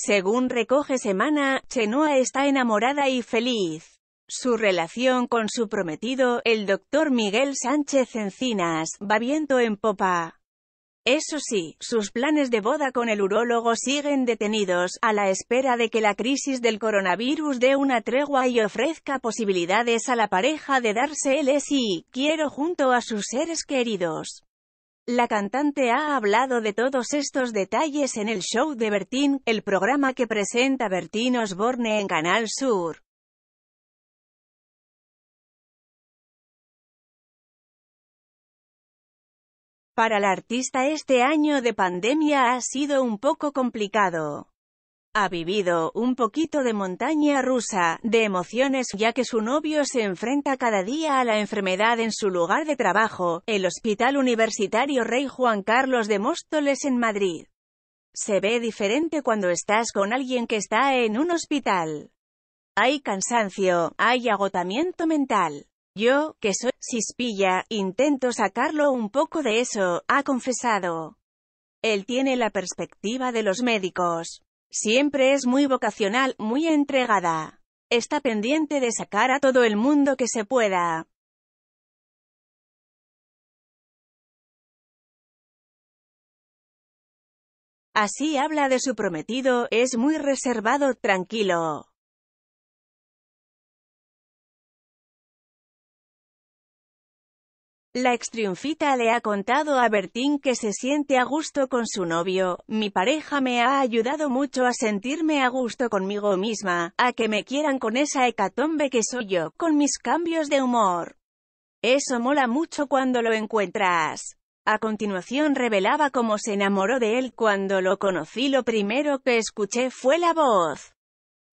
Según recoge Semana, Chenoa está enamorada y feliz. Su relación con su prometido, el doctor Miguel Sánchez Encinas, va viento en popa. Eso sí, sus planes de boda con el urólogo siguen detenidos, a la espera de que la crisis del coronavirus dé una tregua y ofrezca posibilidades a la pareja de darse el sí, quiero junto a sus seres queridos. La cantante ha hablado de todos estos detalles en el show de Bertín, el programa que presenta Bertín Osborne en Canal Sur. Para la artista este año de pandemia ha sido un poco complicado. Ha vivido un poquito de montaña rusa, de emociones ya que su novio se enfrenta cada día a la enfermedad en su lugar de trabajo, el Hospital Universitario Rey Juan Carlos de Móstoles en Madrid. Se ve diferente cuando estás con alguien que está en un hospital. Hay cansancio, hay agotamiento mental. Yo, que soy cispilla, intento sacarlo un poco de eso, ha confesado. Él tiene la perspectiva de los médicos. Siempre es muy vocacional, muy entregada. Está pendiente de sacar a todo el mundo que se pueda. Así habla de su prometido, es muy reservado, tranquilo. La triunfita le ha contado a Bertín que se siente a gusto con su novio, mi pareja me ha ayudado mucho a sentirme a gusto conmigo misma, a que me quieran con esa hecatombe que soy yo, con mis cambios de humor. Eso mola mucho cuando lo encuentras. A continuación revelaba cómo se enamoró de él cuando lo conocí lo primero que escuché fue la voz.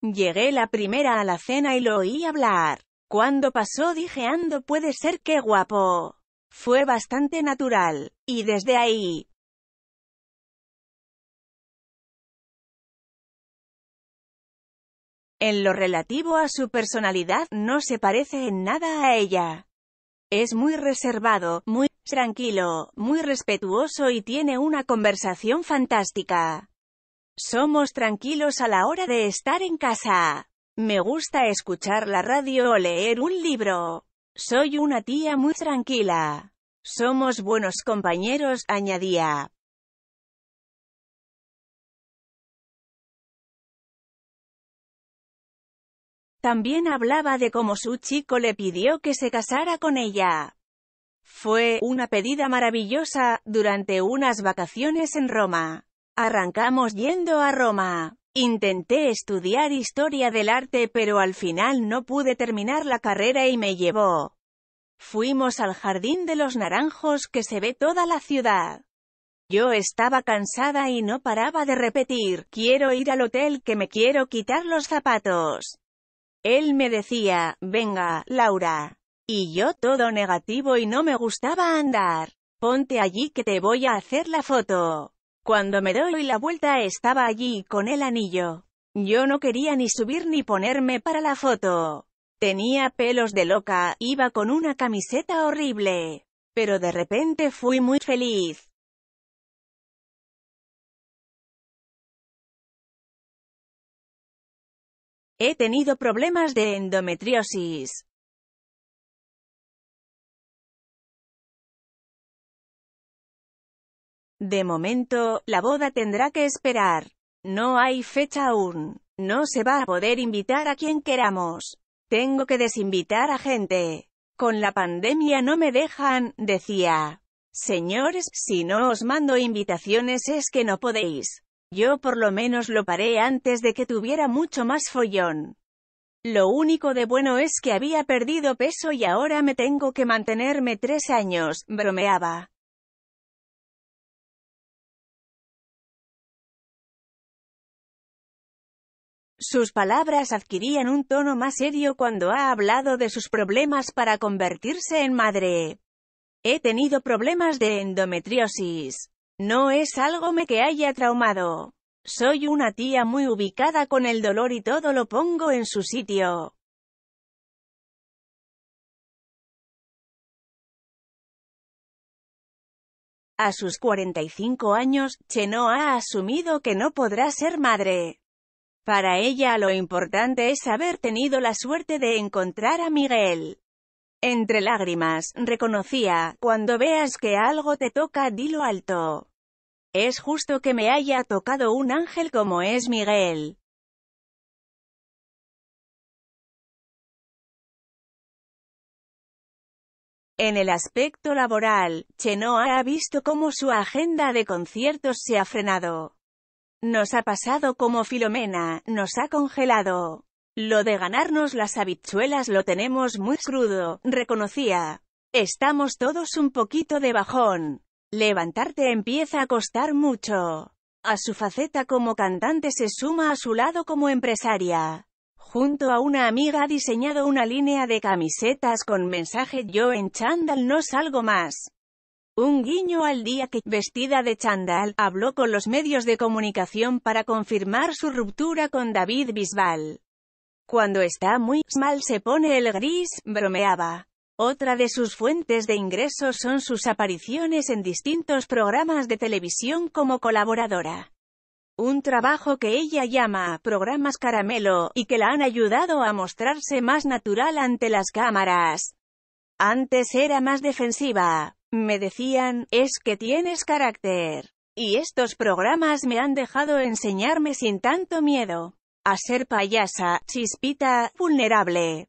Llegué la primera a la cena y lo oí hablar. Cuando pasó dije ando puede ser que guapo. Fue bastante natural. Y desde ahí, En lo relativo a su personalidad, no se parece en nada a ella. Es muy reservado, muy tranquilo, muy respetuoso y tiene una conversación fantástica. Somos tranquilos a la hora de estar en casa. Me gusta escuchar la radio o leer un libro. Soy una tía muy tranquila. Somos buenos compañeros, añadía. También hablaba de cómo su chico le pidió que se casara con ella. Fue una pedida maravillosa, durante unas vacaciones en Roma. Arrancamos yendo a Roma. Intenté estudiar historia del arte pero al final no pude terminar la carrera y me llevó. Fuimos al Jardín de los Naranjos que se ve toda la ciudad. Yo estaba cansada y no paraba de repetir, quiero ir al hotel que me quiero quitar los zapatos. Él me decía, venga, Laura. Y yo todo negativo y no me gustaba andar. Ponte allí que te voy a hacer la foto. Cuando me doy la vuelta estaba allí con el anillo. Yo no quería ni subir ni ponerme para la foto. Tenía pelos de loca, iba con una camiseta horrible. Pero de repente fui muy feliz. He tenido problemas de endometriosis. De momento, la boda tendrá que esperar. No hay fecha aún. No se va a poder invitar a quien queramos. Tengo que desinvitar a gente. Con la pandemia no me dejan, decía. Señores, si no os mando invitaciones es que no podéis. Yo por lo menos lo paré antes de que tuviera mucho más follón. Lo único de bueno es que había perdido peso y ahora me tengo que mantenerme tres años, bromeaba. Sus palabras adquirían un tono más serio cuando ha hablado de sus problemas para convertirse en madre. He tenido problemas de endometriosis. No es algo me que haya traumado. Soy una tía muy ubicada con el dolor y todo lo pongo en su sitio. A sus 45 años, Cheno ha asumido que no podrá ser madre. Para ella lo importante es haber tenido la suerte de encontrar a Miguel. Entre lágrimas, reconocía, cuando veas que algo te toca, dilo alto. Es justo que me haya tocado un ángel como es Miguel. En el aspecto laboral, Chenoa ha visto cómo su agenda de conciertos se ha frenado. Nos ha pasado como Filomena, nos ha congelado. Lo de ganarnos las habichuelas lo tenemos muy crudo, reconocía. Estamos todos un poquito de bajón. Levantarte empieza a costar mucho. A su faceta como cantante se suma a su lado como empresaria. Junto a una amiga ha diseñado una línea de camisetas con mensaje Yo en chándal no salgo más. Un guiño al día que, vestida de chandal, habló con los medios de comunicación para confirmar su ruptura con David Bisbal. Cuando está muy mal se pone el gris, bromeaba. Otra de sus fuentes de ingresos son sus apariciones en distintos programas de televisión como colaboradora. Un trabajo que ella llama programas caramelo, y que la han ayudado a mostrarse más natural ante las cámaras. Antes era más defensiva, me decían, es que tienes carácter. Y estos programas me han dejado enseñarme sin tanto miedo. A ser payasa, chispita, vulnerable.